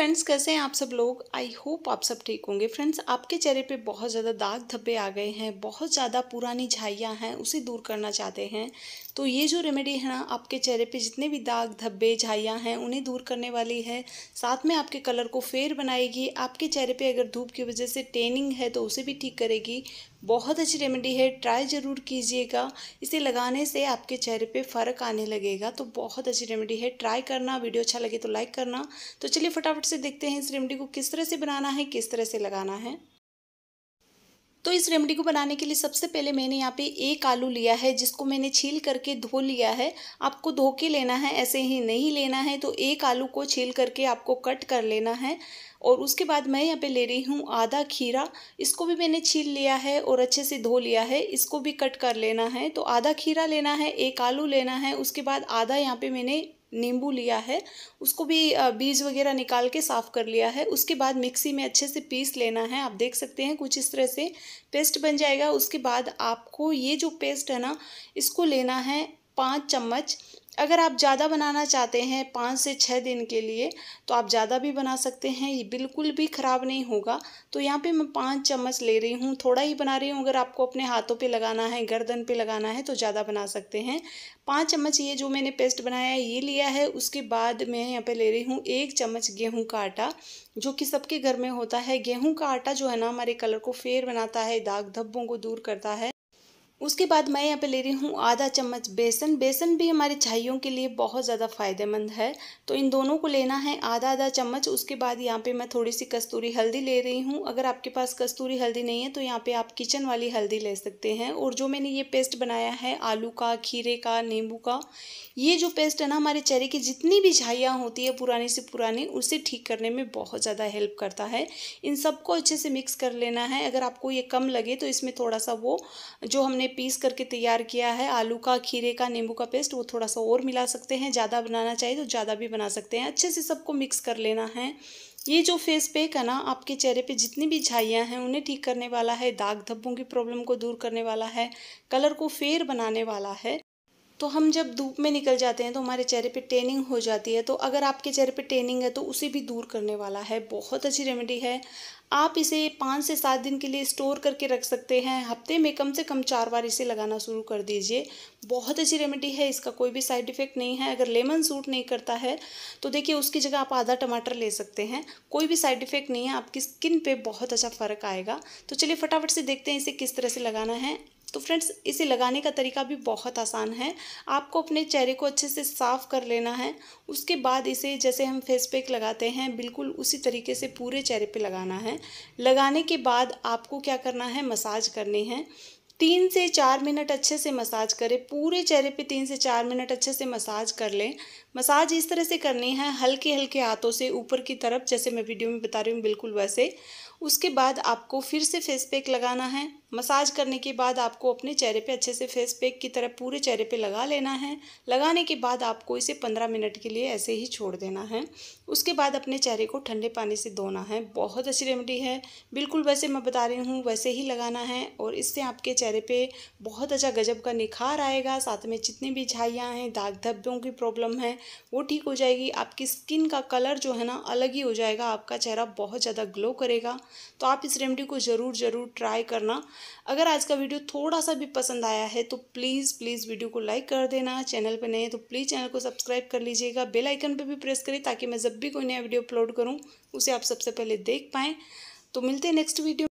friends कैसे हैं आप सब लोग आई होप आप सब ठीक होंगे फ्रेंड्स आपके चेहरे पे बहुत ज़्यादा दाग धब्बे आ गए हैं बहुत ज़्यादा पुरानी झाइयाँ हैं उसे दूर करना चाहते हैं तो ये जो रेमेडी है ना आपके चेहरे पे जितने भी दाग धब्बे झाइयाँ हैं उन्हें दूर करने वाली है साथ में आपके कलर को फेयर बनाएगी आपके चेहरे पर अगर धूप की वजह से टेनिंग है तो उसे भी ठीक करेगी बहुत अच्छी रेमेडी है ट्राई ज़रूर कीजिएगा इसे लगाने से आपके चेहरे पे फ़र्क आने लगेगा तो बहुत अच्छी रेमेडी है ट्राई करना वीडियो अच्छा लगे तो लाइक करना तो चलिए फटाफट से देखते हैं इस रेमेडी को किस तरह से बनाना है किस तरह से लगाना है तो इस रेमेडी को बनाने के लिए सबसे पहले मैंने यहाँ पे एक आलू लिया है जिसको मैंने छील करके धो लिया है आपको धो के लेना है ऐसे ही नहीं लेना है तो एक आलू को छील करके आपको कट कर लेना है और उसके बाद मैं यहाँ पे ले रही हूँ आधा खीरा इसको भी मैंने छील लिया है और अच्छे से धो लिया है इसको भी कट कर लेना है तो आधा खीरा लेना है एक आलू लेना है उसके बाद आधा यहाँ पर मैंने नींबू लिया है उसको भी बीज वगैरह निकाल के साफ़ कर लिया है उसके बाद मिक्सी में अच्छे से पीस लेना है आप देख सकते हैं कुछ इस तरह से पेस्ट बन जाएगा उसके बाद आपको ये जो पेस्ट है ना इसको लेना है पाँच चम्मच अगर आप ज़्यादा बनाना चाहते हैं पाँच से छः दिन के लिए तो आप ज़्यादा भी बना सकते हैं ये बिल्कुल भी ख़राब नहीं होगा तो यहाँ पे मैं पाँच चम्मच ले रही हूँ थोड़ा ही बना रही हूँ अगर आपको अपने हाथों पे लगाना है गर्दन पे लगाना है तो ज़्यादा बना सकते हैं पाँच चम्मच ये जो मैंने पेस्ट बनाया है ये लिया है उसके बाद मैं यहाँ पर ले रही हूँ एक चम्मच गेहूँ का आटा जो कि सबके घर में होता है गेहूँ का आटा जो है ना हमारे कलर को फेयर बनाता है दाग धब्बों को दूर करता है उसके बाद मैं यहाँ पे ले रही हूँ आधा चम्मच बेसन बेसन भी हमारे छाइयों के लिए बहुत ज़्यादा फ़ायदेमंद है तो इन दोनों को लेना है आधा आधा चम्मच उसके बाद यहाँ पे मैं थोड़ी सी कस्तूरी हल्दी ले रही हूँ अगर आपके पास कस्तूरी हल्दी नहीं है तो यहाँ पे आप किचन वाली हल्दी ले सकते हैं और जो मैंने ये पेस्ट बनाया है आलू का खीरे का नींबू का ये जो पेस्ट है ना हमारे चेहरे की जितनी भी झाइयाँ होती है पुराने से पुरानी उसे ठीक करने में बहुत ज़्यादा हेल्प करता है इन सबको अच्छे से मिक्स कर लेना है अगर आपको ये कम लगे तो इसमें थोड़ा सा वो जो हमने पीस करके तैयार किया है आलू का खीरे का नींबू का पेस्ट वो थोड़ा सा और मिला सकते हैं ज़्यादा बनाना चाहिए तो ज़्यादा भी बना सकते हैं अच्छे से सबको मिक्स कर लेना है ये जो फेस पैक है ना आपके चेहरे पे जितनी भी झाइयाँ हैं उन्हें ठीक करने वाला है दाग धब्बों की प्रॉब्लम को दूर करने वाला है कलर को फेयर बनाने वाला है तो हम जब धूप में निकल जाते हैं तो हमारे चेहरे पे टेनिंग हो जाती है तो अगर आपके चेहरे पे टेनिंग है तो उसे भी दूर करने वाला है बहुत अच्छी रेमेडी है आप इसे पाँच से सात दिन के लिए स्टोर करके रख सकते हैं हफ्ते में कम से कम चार बार इसे लगाना शुरू कर दीजिए बहुत अच्छी रेमेडी है इसका कोई भी साइड इफ़ेक्ट नहीं है अगर लेमन सूट नहीं करता है तो देखिए उसकी जगह आप आधा टमाटर ले सकते हैं कोई भी साइड इफ़ेक्ट नहीं है आपकी स्किन पर बहुत अच्छा फ़र्क आएगा तो चलिए फटाफट से देखते हैं इसे किस तरह से लगाना है तो फ्रेंड्स इसे लगाने का तरीका भी बहुत आसान है आपको अपने चेहरे को अच्छे से साफ़ कर लेना है उसके बाद इसे जैसे हम फेस पैक लगाते हैं बिल्कुल उसी तरीके से पूरे चेहरे पे लगाना है लगाने के बाद आपको क्या करना है मसाज करनी है तीन से चार मिनट अच्छे से मसाज करें पूरे चेहरे पे तीन से चार मिनट अच्छे से मसाज कर लें मसाज इस तरह से करनी है हल्के हल्के हाथों से ऊपर की तरफ जैसे मैं वीडियो में बता रही हूँ बिल्कुल वैसे उसके बाद आपको फिर से फेस पैक लगाना है मसाज करने के बाद आपको अपने चेहरे पे अच्छे से फेस पैक की तरह पूरे चेहरे पे लगा लेना है लगाने के बाद आपको इसे पंद्रह मिनट के लिए ऐसे ही छोड़ देना है उसके बाद अपने चेहरे को ठंडे पानी से धोना है बहुत अच्छी रेमेडी है बिल्कुल वैसे मैं बता रही हूँ वैसे ही लगाना है और इससे आपके चेहरे पर बहुत अच्छा गजब का निखार आएगा साथ में जितनी भी झाइयाँ हैं दाग धब्बों की प्रॉब्लम है वो ठीक हो जाएगी आपकी स्किन का कलर जो है ना अलग ही हो जाएगा आपका चेहरा बहुत ज़्यादा ग्लो करेगा तो आप इस रेमेडी को ज़रूर ज़रूर ट्राई करना अगर आज का वीडियो थोड़ा सा भी पसंद आया है तो प्लीज़ प्लीज़ वीडियो को लाइक कर देना चैनल पर नए तो प्लीज़ चैनल को सब्सक्राइब कर लीजिएगा बेल आइकन पर भी प्रेस करें ताकि मैं जब भी कोई नया वीडियो अपलोड करूँ उसे आप सबसे पहले देख पाएँ तो मिलते हैं नेक्स्ट वीडियो